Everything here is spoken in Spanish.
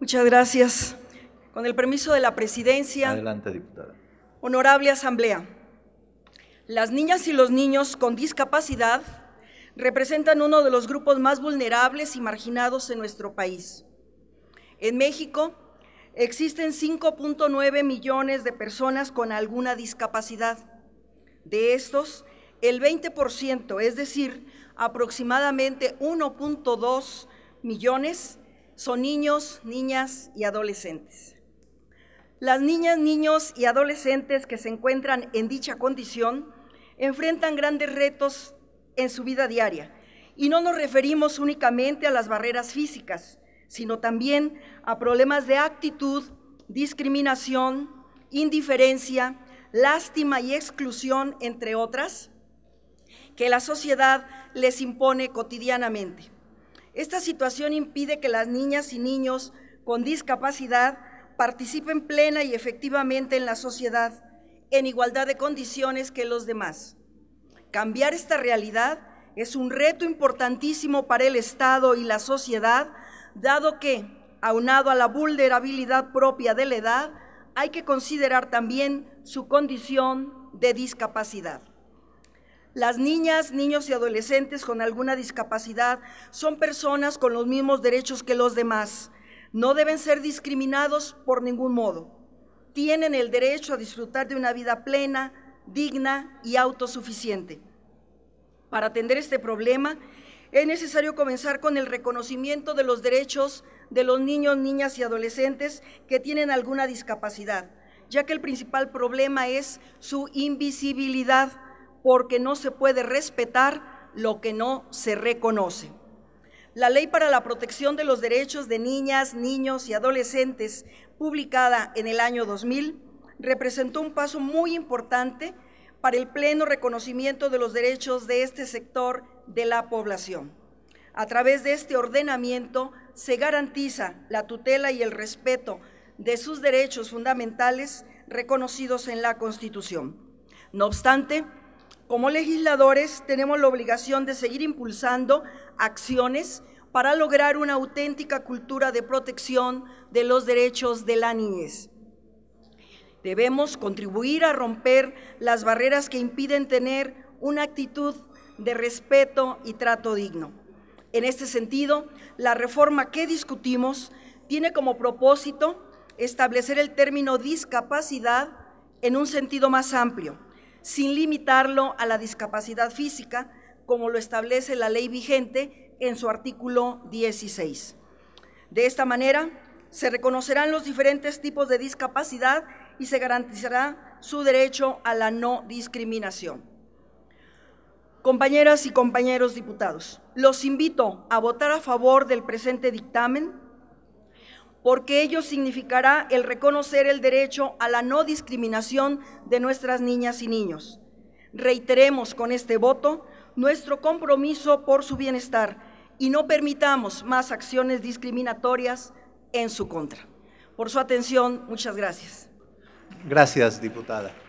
Muchas gracias. Con el permiso de la presidencia. Adelante, diputada. Honorable Asamblea, las niñas y los niños con discapacidad representan uno de los grupos más vulnerables y marginados en nuestro país. En México existen 5.9 millones de personas con alguna discapacidad. De estos, el 20%, es decir, aproximadamente 1.2 millones, son niños, niñas y adolescentes. Las niñas, niños y adolescentes que se encuentran en dicha condición enfrentan grandes retos en su vida diaria y no nos referimos únicamente a las barreras físicas, sino también a problemas de actitud, discriminación, indiferencia, lástima y exclusión, entre otras, que la sociedad les impone cotidianamente. Esta situación impide que las niñas y niños con discapacidad participen plena y efectivamente en la sociedad, en igualdad de condiciones que los demás. Cambiar esta realidad es un reto importantísimo para el Estado y la sociedad, dado que, aunado a la vulnerabilidad propia de la edad, hay que considerar también su condición de discapacidad. Las niñas, niños y adolescentes con alguna discapacidad son personas con los mismos derechos que los demás. No deben ser discriminados por ningún modo. Tienen el derecho a disfrutar de una vida plena, digna y autosuficiente. Para atender este problema, es necesario comenzar con el reconocimiento de los derechos de los niños, niñas y adolescentes que tienen alguna discapacidad, ya que el principal problema es su invisibilidad porque no se puede respetar lo que no se reconoce. La Ley para la Protección de los Derechos de Niñas, Niños y Adolescentes, publicada en el año 2000, representó un paso muy importante para el pleno reconocimiento de los derechos de este sector de la población. A través de este ordenamiento se garantiza la tutela y el respeto de sus derechos fundamentales reconocidos en la Constitución. No obstante, como legisladores tenemos la obligación de seguir impulsando acciones para lograr una auténtica cultura de protección de los derechos de la niñez. Debemos contribuir a romper las barreras que impiden tener una actitud de respeto y trato digno. En este sentido, la reforma que discutimos tiene como propósito establecer el término discapacidad en un sentido más amplio sin limitarlo a la discapacidad física, como lo establece la ley vigente en su artículo 16. De esta manera, se reconocerán los diferentes tipos de discapacidad y se garantizará su derecho a la no discriminación. Compañeras y compañeros diputados, los invito a votar a favor del presente dictamen porque ello significará el reconocer el derecho a la no discriminación de nuestras niñas y niños. Reiteremos con este voto nuestro compromiso por su bienestar y no permitamos más acciones discriminatorias en su contra. Por su atención, muchas gracias. Gracias, diputada.